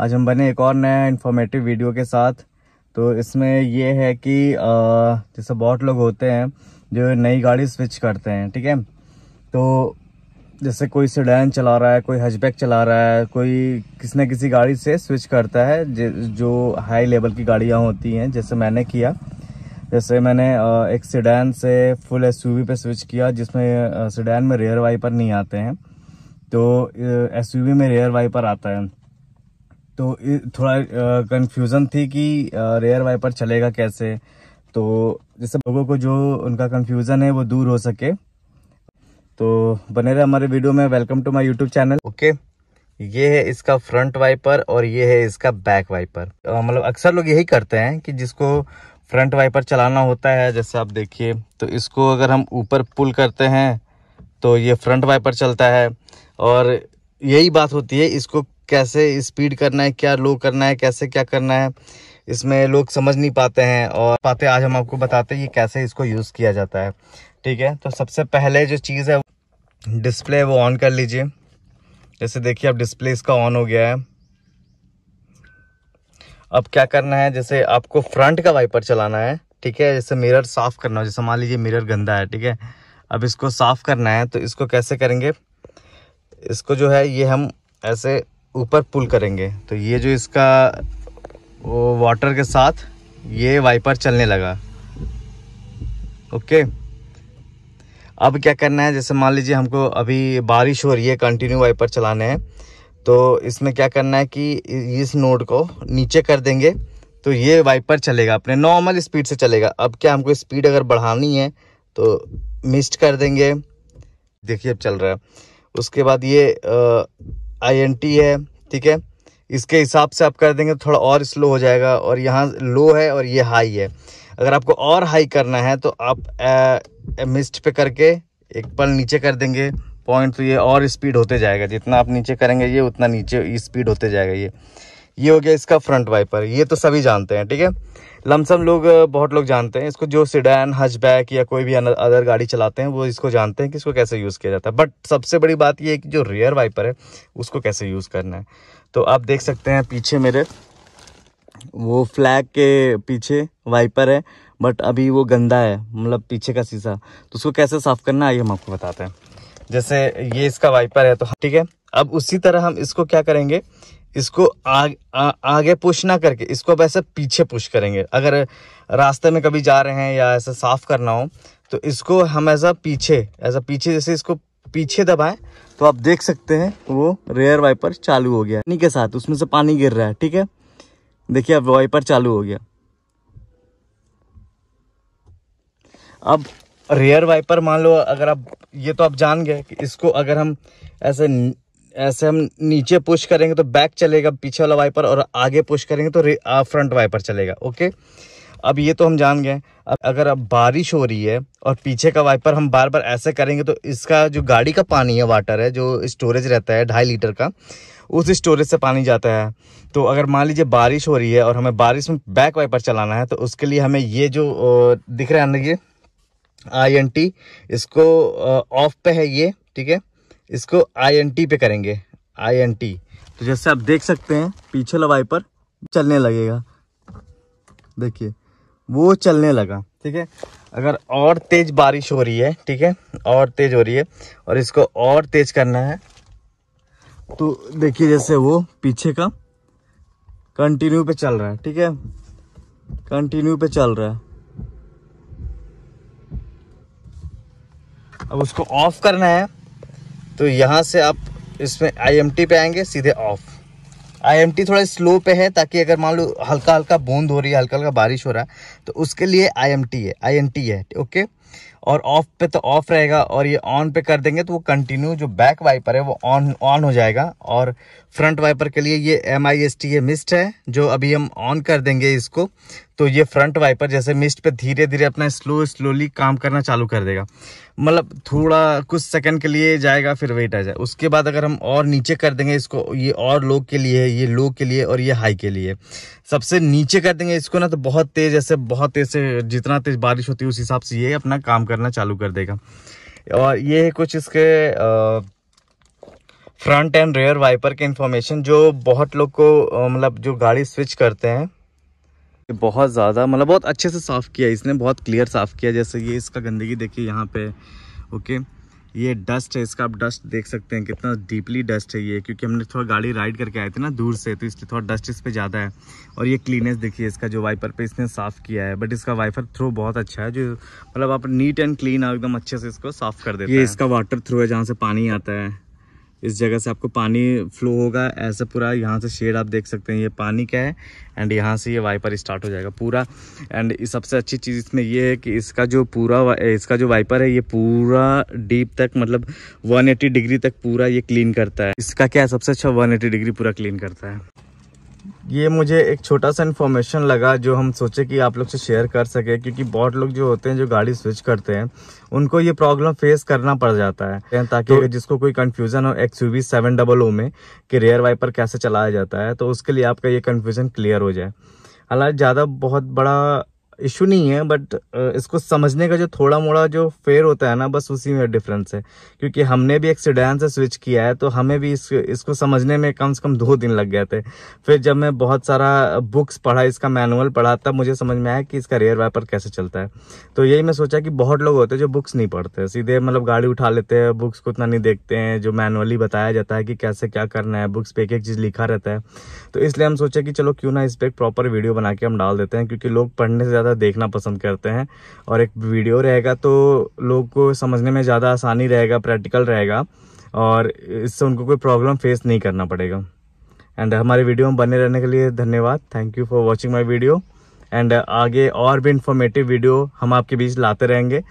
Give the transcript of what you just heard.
आज हम बने एक और नया इन्फॉर्मेटिव वीडियो के साथ तो इसमें ये है कि जैसे बहुत लोग होते हैं जो नई गाड़ी स्विच करते हैं ठीक है तो जैसे कोई सेडान चला रहा है कोई हजबैक चला रहा है कोई किसी न किसी गाड़ी से स्विच करता है जो हाई लेवल की गाड़ियाँ होती हैं जैसे मैंने किया जैसे मैंने एक सीडान से फुल एसयूवी पे स्विच किया जिसमें सीडान में रेयर वाइपर नहीं आते हैं तो एसयूवी में रेयर वाइपर आता है तो थोड़ा कंफ्यूजन थी कि रेयर वाइपर चलेगा कैसे तो जिससे लोगों को जो उनका कंफ्यूजन है वो दूर हो सके तो बने रहे हमारे वीडियो में welcome to my YouTube channel okay ये है इसका फ्रंट वाइपर और ये है इसका बैक वाइपर मतलब अक्सर लोग यही करते हैं कि जिसको फ्रंट वाइपर चलाना होता है जैसे आप देखिए तो इसको अगर हम ऊपर पुल करते हैं तो ये फ्रंट वाइपर चलता है और यही बात होती है इसको कैसे स्पीड करना है क्या लो करना है कैसे क्या करना है इसमें लोग समझ नहीं पाते हैं और पाते आज हम आपको बताते हैं कि कैसे इसको यूज़ किया जाता है ठीक है तो सबसे पहले जो चीज़ है डिस्प्ले वो ऑन कर लीजिए जैसे देखिए अब डिस्प्ले इसका ऑन हो गया है अब क्या करना है जैसे आपको फ्रंट का वाइपर चलाना है ठीक है जैसे मिरर साफ़ करना हो जैसे मान लीजिए मिरर गंदा है ठीक है अब इसको साफ़ करना है तो इसको कैसे करेंगे इसको जो है ये हम ऐसे ऊपर पुल करेंगे तो ये जो इसका वो वाटर के साथ ये वाइपर चलने लगा ओके अब क्या करना है जैसे मान लीजिए हमको अभी बारिश हो रही है कंटिन्यू वाइपर चलाने हैं तो इसमें क्या करना है कि इस नोड को नीचे कर देंगे तो ये वाइपर चलेगा अपने नॉर्मल स्पीड से चलेगा अब क्या हमको स्पीड अगर बढ़ानी है तो मिस्ट कर देंगे देखिए अब चल रहा है उसके बाद ये आ, आईएनटी है ठीक है इसके हिसाब से आप कर देंगे तो थोड़ा और स्लो हो जाएगा और यहाँ लो है और ये हाई है अगर आपको और हाई करना है तो आप मिस्ट पे करके एक पल नीचे कर देंगे पॉइंट तो ये और स्पीड होते जाएगा जितना आप नीचे करेंगे ये उतना नीचे स्पीड होते जाएगा ये ये हो गया इसका फ्रंट वाइपर ये तो सभी जानते हैं ठीक है लमसम लोग बहुत लोग जानते हैं इसको जो सिडैन हजबैक या कोई भी अदर गाड़ी चलाते हैं वो इसको जानते हैं कि इसको कैसे यूज़ किया जाता है बट सबसे बड़ी बात यह है कि जो रियर वाइपर है उसको कैसे यूज़ करना है तो आप देख सकते हैं पीछे मेरे वो फ्लैग के पीछे वाइपर है बट अभी वो गंदा है मतलब पीछे का शीशा तो उसको कैसे साफ़ करना आइए हम आपको बताते हैं जैसे ये इसका वाइपर है तो ठीक है अब उसी तरह हम इसको क्या करेंगे इसको आ, आ, आगे पुश ना करके इसको अब ऐसे पीछे पुश करेंगे अगर रास्ते में कभी जा रहे हैं या ऐसा साफ़ करना हो तो इसको हम ऐसा पीछे ऐसा पीछे जैसे इसको पीछे दबाएं तो आप देख सकते हैं वो रेयर वाइपर चालू हो गया पानी के साथ उसमें से पानी गिर रहा है ठीक है देखिए अब वाइपर चालू हो गया अब रेयर वाइपर मान लो अगर आप ये तो आप जान गए कि इसको अगर हम ऐसे ऐसे हम नीचे पुश करेंगे तो बैक चलेगा पीछे वाला वाइपर और आगे पुश करेंगे तो फ्रंट वाइपर चलेगा ओके अब ये तो हम जान गए अब अगर अब बारिश हो रही है और पीछे का वाइपर हम बार बार ऐसे करेंगे तो इसका जो गाड़ी का पानी है वाटर है जो स्टोरेज रहता है ढाई लीटर का उस स्टोरेज से पानी जाता है तो अगर मान लीजिए बारिश हो रही है और हमें बारिश में बैक वाइपर चलाना है तो उसके लिए हमें ये जो दिख रहा है ना ये आई एन टी इसको ऑफ पे है ये ठीक है इसको टी पे करेंगे टी तो जैसे आप देख सकते हैं पीछे लवाई पर चलने लगेगा देखिए वो चलने लगा ठीक है अगर और तेज़ बारिश हो रही है ठीक है और तेज़ हो रही है और इसको और तेज़ करना है तो देखिए जैसे वो पीछे का कंटिन्यू पे चल रहा है ठीक है कंटिन्यू पे चल रहा है अब उसको ऑफ करना है तो यहाँ से आप इसमें आईएमटी पे आएंगे सीधे ऑफ आईएमटी थोड़ा स्लो पे है ताकि अगर मान लो हल्का हल्का बूंद हो रही है हल्का हल्का बारिश हो रहा है तो उसके लिए आईएमटी है आईएनटी है ओके और ऑफ पे तो ऑफ रहेगा और ये ऑन पे कर देंगे तो वो कंटिन्यू जो बैक वाइपर है वो ऑन ऑन हो जाएगा और फ्रंट वाइपर के लिए ये एम आई एस टी ये मिस्ट है जो अभी हम ऑन कर देंगे इसको तो ये फ्रंट वाइपर जैसे मिस्ट पे धीरे धीरे अपना स्लो स्लोली काम करना चालू कर देगा मतलब थोड़ा कुछ सेकंड के लिए जाएगा फिर वेट आ जाए उसके बाद अगर हम और नीचे कर देंगे इसको ये और लो के लिए ये लो के लिए और ये हाई के लिए सबसे नीचे कर देंगे इसको ना तो बहुत तेज़ ऐसे बहुत तेज़ से जितना तेज़ बारिश होती है उस हिसाब से ये अपना काम करना चालू कर देगा और ये है कुछ इसके फ्रंट एंड रेयर वाइपर के इन्फॉर्मेशन जो बहुत लोग को मतलब जो गाड़ी स्विच करते हैं बहुत ज़्यादा मतलब बहुत अच्छे से साफ़ किया इसने बहुत क्लियर साफ़ किया जैसे ये इसका गंदगी देखिए यहाँ पे ओके ये डस्ट है इसका आप डस्ट देख सकते हैं कितना डीपली डस्ट है ये क्योंकि हमने थोड़ा गाड़ी राइड करके आए थे ना दूर से तो इसलिए थोड़ा डस्ट इस पर ज़्यादा है और ये क्लीनेस देखिए इसका जो वाइपर पे इसने साफ़ किया है बट इसका वाइपर थ्रो बहुत अच्छा है जो मतलब आप नीट एंड क्लीन एकदम अच्छे से इसको साफ़ कर देते हैं ये इसका वाटर थ्रो है जहाँ से पानी आता है इस जगह से आपको पानी फ्लो होगा ऐसा पूरा यहाँ से शेड आप देख सकते हैं ये पानी का है एंड यहाँ से ये वाइपर स्टार्ट हो जाएगा पूरा एंड सबसे अच्छी चीज़ इसमें ये है कि इसका जो पूरा इसका जो वाइपर है ये पूरा डीप तक मतलब 180 डिग्री तक पूरा ये क्लीन करता है इसका क्या है सबसे अच्छा 180 डिग्री पूरा क्लीन करता है ये मुझे एक छोटा सा इन्फॉर्मेशन लगा जो हम सोचे कि आप लोग से शेयर कर सके क्योंकि बहुत लोग जो होते हैं जो गाड़ी स्विच करते हैं उनको ये प्रॉब्लम फेस करना पड़ जाता है ताकि तो, जिसको कोई कन्फ्यूज़न हो X U seven double O में कि रेयर वाइपर कैसे चलाया जाता है तो उसके लिए आपका ये कन्फ्यूज़न क्लियर हो जाए हालांकि ज़्यादा बहुत बड़ा इशू नहीं है बट इसको समझने का जो थोड़ा मोड़ा जो फेयर होता है ना बस उसी में डिफरेंस है क्योंकि हमने भी एक सीडैन से स्विच किया है तो हमें भी इस, इसको समझने में कम से कम दो दिन लग गए थे फिर जब मैं बहुत सारा बुक्स पढ़ा इसका मैनुअल पढ़ा तब मुझे समझ में आया कि इसका रेयर वाइपर कैसे चलता है तो यही मैं सोचा कि बहुत लोग होते हैं जो बुक्स नहीं पढ़ते सीधे मतलब गाड़ी उठा लेते हैं बुक्स को उतना नहीं देखते हैं जो मैनुअली बताया जाता है कि कैसे क्या करना है बुक्स पे एक एक चीज़ लिखा रहता है तो इसलिए हम सोचे कि चलो क्यों ना इस पर एक प्रॉपर वीडियो बना के हम डाल देते हैं क्योंकि लोग पढ़ने से ज़्यादा ज़्यादा देखना पसंद करते हैं और एक वीडियो रहेगा तो लोग को समझने में ज़्यादा आसानी रहेगा प्रैक्टिकल रहेगा और इससे उनको कोई प्रॉब्लम फेस नहीं करना पड़ेगा एंड हमारे वीडियो में बने रहने के लिए धन्यवाद thank you for watching my video and आगे और भी इंफॉर्मेटिव वीडियो हम आपके बीच लाते रहेंगे